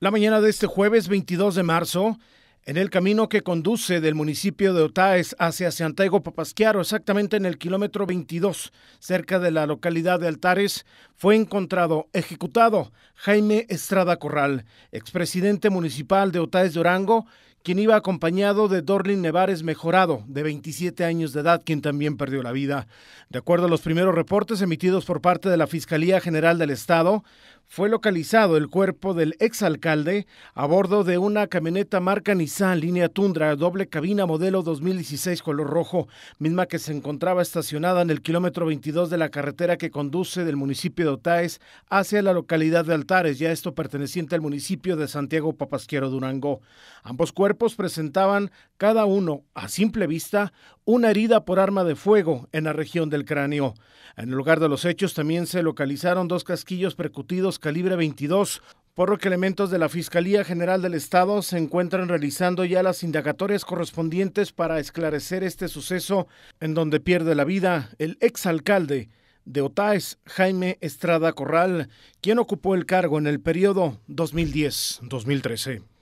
La mañana de este jueves 22 de marzo, en el camino que conduce del municipio de Otaes hacia Santiago Papasquiaro, exactamente en el kilómetro 22, cerca de la localidad de Altares, fue encontrado ejecutado Jaime Estrada Corral, expresidente municipal de Otaes de Orango, quien iba acompañado de Dorlin Nevares Mejorado, de 27 años de edad, quien también perdió la vida. De acuerdo a los primeros reportes emitidos por parte de la Fiscalía General del Estado, fue localizado el cuerpo del exalcalde a bordo de una camioneta marca Nissan línea Tundra doble cabina modelo 2016 color rojo, misma que se encontraba estacionada en el kilómetro 22 de la carretera que conduce del municipio de Otaes hacia la localidad de Altares, ya esto perteneciente al municipio de Santiago Papasquero Durango. Ambos cuerpos presentaban cada uno, a simple vista, una herida por arma de fuego en la región del cráneo. En el lugar de los hechos también se localizaron dos casquillos percutidos calibre 22, por lo que elementos de la Fiscalía General del Estado se encuentran realizando ya las indagatorias correspondientes para esclarecer este suceso en donde pierde la vida el exalcalde de Otaes, Jaime Estrada Corral, quien ocupó el cargo en el periodo 2010-2013.